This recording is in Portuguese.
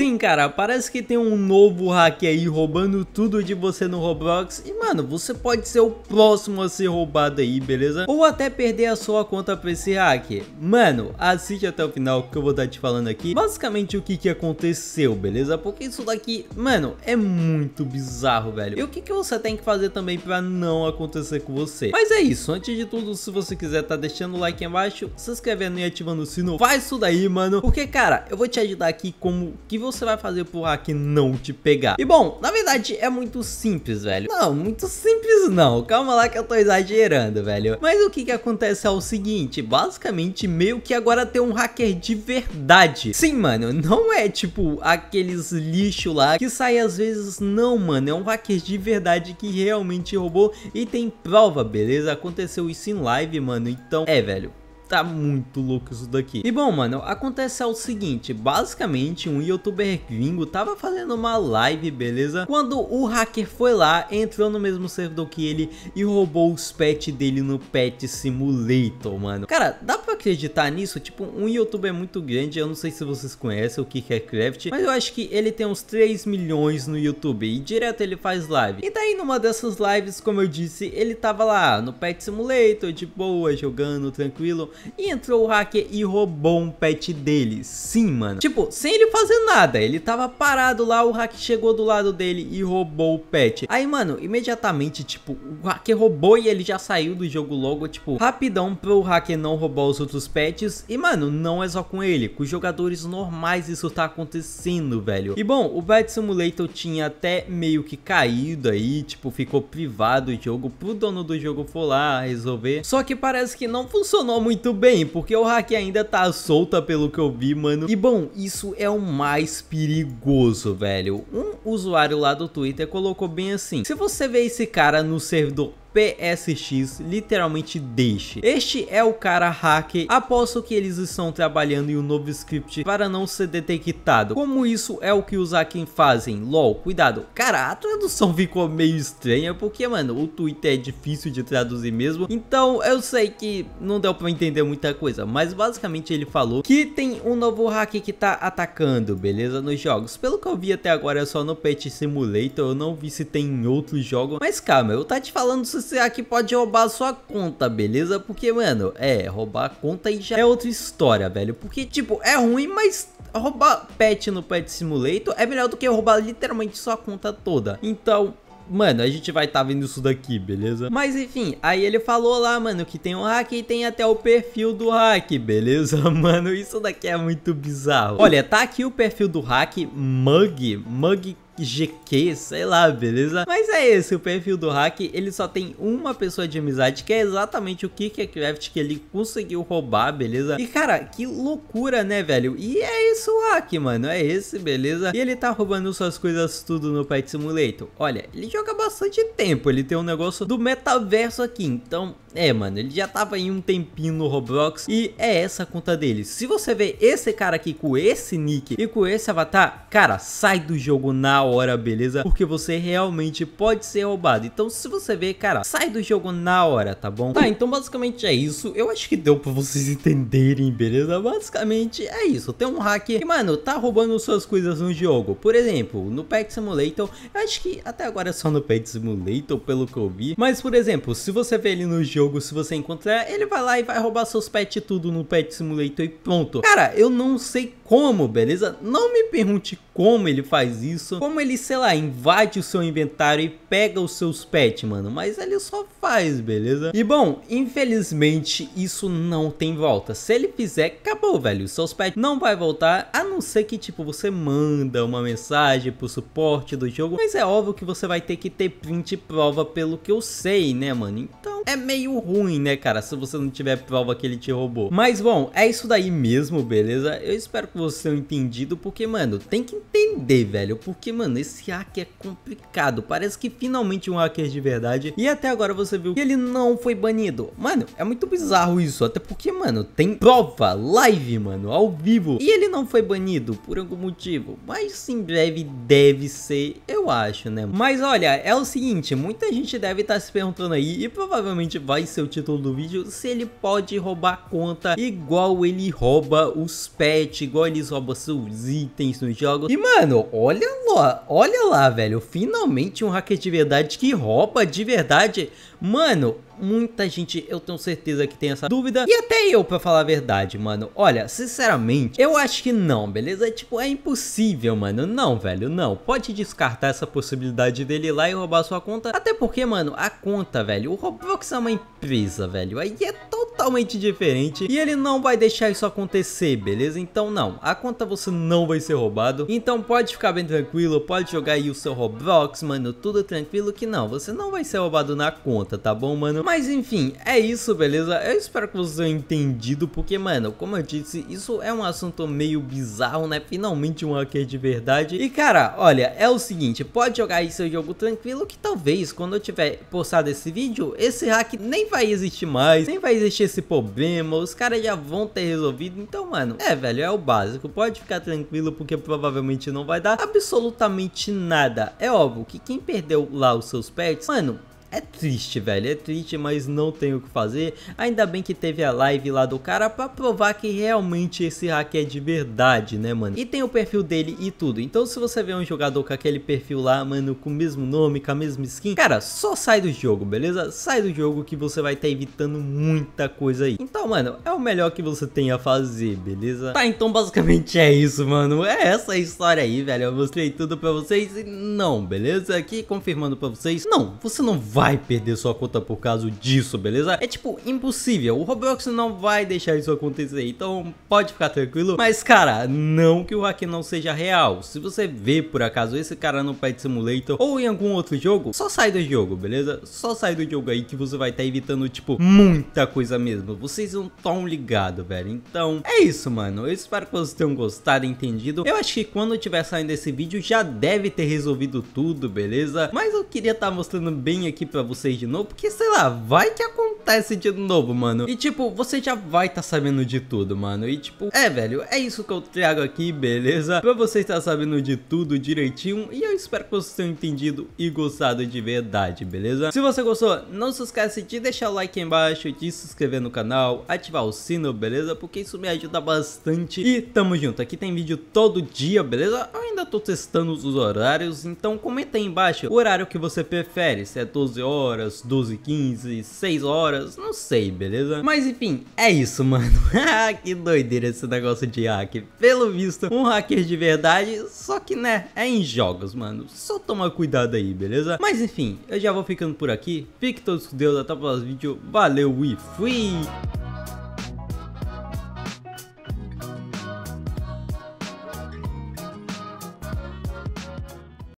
Sim, cara, parece que tem um novo hack aí roubando tudo de você no Roblox e, mano, você pode ser o próximo a ser roubado aí, beleza? Ou até perder a sua conta pra esse hack. Mano, assiste até o final que eu vou estar tá te falando aqui basicamente o que que aconteceu, beleza? Porque isso daqui, mano, é muito bizarro, velho. E o que que você tem que fazer também pra não acontecer com você? Mas é isso, antes de tudo, se você quiser tá deixando o like embaixo, se inscrevendo e ativando o sino, faz isso daí, mano. Porque, cara, eu vou te ajudar aqui como que você você vai fazer pro hack não te pegar? E bom, na verdade é muito simples, velho. Não, muito simples não. Calma lá que eu tô exagerando, velho. Mas o que que acontece é o seguinte, basicamente meio que agora tem um hacker de verdade. Sim, mano, não é tipo aqueles lixo lá que sai às vezes, não, mano. É um hacker de verdade que realmente roubou e tem prova, beleza? Aconteceu isso em live, mano. Então, é, velho, tá muito louco isso daqui. E bom, mano, acontece é o seguinte, basicamente um youtuber gringo tava fazendo uma live, beleza? Quando o hacker foi lá, entrou no mesmo servidor que ele e roubou os pets dele no Pet Simulator, mano. Cara, dá pra acreditar nisso? Tipo, um youtuber muito grande, eu não sei se vocês conhecem o Kickercraft, mas eu acho que ele tem uns 3 milhões no YouTube e direto ele faz live. E daí numa dessas lives, como eu disse, ele tava lá no Pet Simulator, de boa, jogando, tranquilo, e entrou o hacker e roubou um pet dele. Sim, mano. Tipo, sem ele fazer nada, ele tava parado lá, o hacker chegou do lado dele e roubou o pet. Aí, mano, imediatamente, tipo, o hacker roubou e ele já saiu do jogo logo, tipo, rapidão pro hacker não roubar os outros pets. E, mano, não é só com ele, com os jogadores normais isso tá acontecendo, velho. E, bom, o Pet Simulator tinha até meio que caído aí, tipo, ficou privado o jogo pro dono do jogo for lá resolver. Só que parece que não funcionou muito muito bem, porque o hack ainda tá solta pelo que eu vi, mano. E bom, isso é o mais perigoso, velho. Um usuário lá do Twitter colocou bem assim, se você vê esse cara no servidor PSX literalmente deixe. Este é o cara hacker, aposto que eles estão trabalhando em um novo script para não ser detectado, como isso é o que os hacking fazem, lol, cuidado. Cara, a tradução ficou meio estranha, porque mano, o Twitter é difícil de traduzir mesmo, então eu sei que não deu para entender muita coisa, mas basicamente ele falou que tem um novo hack que tá atacando, beleza, nos jogos. Pelo que eu vi até agora é só no Pet Simulator, eu não vi se tem em outro jogo, mas calma, eu tá te falando se você aqui pode roubar a sua conta, beleza? Porque, mano, é, roubar a conta aí já é outra história, velho. Porque, tipo, é ruim, mas roubar pet no Pet Simulator é melhor do que roubar literalmente sua conta toda. Então, mano, a gente vai estar tá vendo isso daqui, beleza? Mas enfim, aí ele falou lá, mano, que tem um hack e tem até o perfil do hack, beleza? Mano, isso daqui é muito bizarro. Olha, tá aqui o perfil do hack, Mug, Mug GQ, sei lá, beleza? Mas é esse, o perfil do hack, ele só tem uma pessoa de amizade, que é exatamente o Kickercraft que ele conseguiu roubar, beleza? E cara, que loucura, né, velho? E é isso o hack, mano, é esse, beleza? E ele tá roubando suas coisas tudo no Pet Simulator. Olha, ele joga bastante tempo, ele tem um negócio do metaverso aqui, então é, mano, ele já tava em um tempinho no Roblox e é essa a conta dele. Se você vê esse cara aqui com esse nick e com esse avatar, cara, sai do jogo na hora, beleza? Porque você realmente pode ser roubado. Então, se você vê, cara, sai do jogo na hora, tá bom? Tá, então basicamente é isso. Eu acho que deu pra vocês entenderem, beleza? Basicamente é isso. Tem um hacker que, mano, tá roubando suas coisas no jogo. Por exemplo, no Pet Simulator, eu acho que até agora é só no Pet Simulator, pelo que eu vi. Mas, por exemplo, se você vê ele no jogo, jogo, se você encontrar, ele vai lá e vai roubar seus pets tudo no Pet Simulator e pronto. Cara, eu não sei como, beleza? Não me pergunte como ele faz isso, como ele, sei lá, invade o seu inventário e pega os seus pets, mano, mas ele só faz, beleza? E bom, infelizmente, isso não tem volta. Se ele fizer, acabou, velho, os seus pets não vai voltar, a não ser que, tipo, você manda uma mensagem pro suporte do jogo, mas é óbvio que você vai ter que ter print prova pelo que eu sei, né, mano? Então, é meio ruim, né, cara? Se você não tiver prova que ele te roubou. Mas, bom, é isso daí mesmo, beleza? Eu espero que vocês tenham entendido, porque, mano, tem que entender, velho. Porque, mano, esse hacker é complicado. Parece que finalmente um hacker de verdade. E até agora você viu que ele não foi banido. Mano, é muito bizarro isso. Até porque, mano, tem prova, live, mano, ao vivo. E ele não foi banido por algum motivo. Mas em breve deve ser, eu acho, né? Mas olha, é o seguinte, muita gente deve estar tá se perguntando aí e provavelmente provavelmente vai ser o título do vídeo, se ele pode roubar conta igual ele rouba os pets, igual eles roubam seus itens nos jogos. E mano, olha lá, olha lá, velho, finalmente um hacker de verdade que rouba de verdade. Mano, Muita gente, eu tenho certeza que tem essa dúvida. E até eu, pra falar a verdade, mano. Olha, sinceramente, eu acho que não, beleza? Tipo, é impossível, mano. Não, velho, não. Pode descartar essa possibilidade dele ir lá e roubar sua conta. Até porque, mano, a conta, velho, o Roblox é uma empresa, velho. Aí é todo totalmente diferente e ele não vai deixar isso acontecer, beleza? Então não, a conta você não vai ser roubado, então pode ficar bem tranquilo, pode jogar aí o seu Roblox, mano, tudo tranquilo que não, você não vai ser roubado na conta, tá bom, mano? Mas enfim, é isso, beleza? Eu espero que vocês tenham entendido, porque, mano, como eu disse, isso é um assunto meio bizarro, né? Finalmente um hacker de verdade. E, cara, olha, é o seguinte, pode jogar aí seu jogo tranquilo que talvez quando eu tiver postado esse vídeo, esse hack nem vai existir mais, nem vai existir esse problema, os caras já vão ter resolvido. Então, mano, é, velho, é o básico. Pode ficar tranquilo, porque provavelmente não vai dar absolutamente nada. É óbvio que quem perdeu lá os seus pets, mano, é triste, velho, é triste, mas não tem o que fazer. Ainda bem que teve a live lá do cara pra provar que realmente esse hack é de verdade, né, mano? E tem o perfil dele e tudo. Então se você vê um jogador com aquele perfil lá, mano, com o mesmo nome, com a mesma skin, cara, só sai do jogo, beleza? Sai do jogo que você vai estar tá evitando muita coisa aí. Então, mano, é o melhor que você tem a fazer, beleza? Tá, então basicamente é isso, mano. É essa história aí, velho. Eu mostrei tudo pra vocês e não, beleza? Aqui confirmando pra vocês, não, você não vai vai perder sua conta por causa disso, beleza? É tipo impossível. O Roblox não vai deixar isso acontecer. Então pode ficar tranquilo. Mas, cara, não que o hack não seja real. Se você vê por acaso esse cara no Pet Simulator ou em algum outro jogo, só sai do jogo, beleza? Só sai do jogo aí que você vai estar tá evitando, tipo, muita coisa mesmo. Vocês não estão ligados, velho. Então, é isso, mano. Eu espero que vocês tenham gostado, entendido. Eu acho que quando tiver saindo esse vídeo já deve ter resolvido tudo, beleza? Mas eu queria estar tá mostrando bem aqui pra vocês de novo, porque sei lá, vai que acontece de novo, mano. E tipo, você já vai tá sabendo de tudo, mano. E tipo, é, velho, é isso que eu trago aqui, beleza? Pra vocês tá sabendo de tudo direitinho e eu espero que vocês tenham entendido e gostado de verdade, beleza? Se você gostou, não se esquece de deixar o like aí embaixo, de se inscrever no canal, ativar o sino, beleza? Porque isso me ajuda bastante. E tamo junto, aqui tem vídeo todo dia, beleza? Eu ainda tô testando os horários, então comenta aí embaixo o horário que você prefere, se é 12 11 horas, 12, 15, 6 horas, não sei, beleza? Mas enfim, é isso, mano. que doideira esse negócio de hack. Pelo visto, um hacker de verdade, só que né, é em jogos, mano. Só toma cuidado aí, beleza? Mas enfim, eu já vou ficando por aqui. Fique todos com Deus, até o próximo vídeo. Valeu e fui!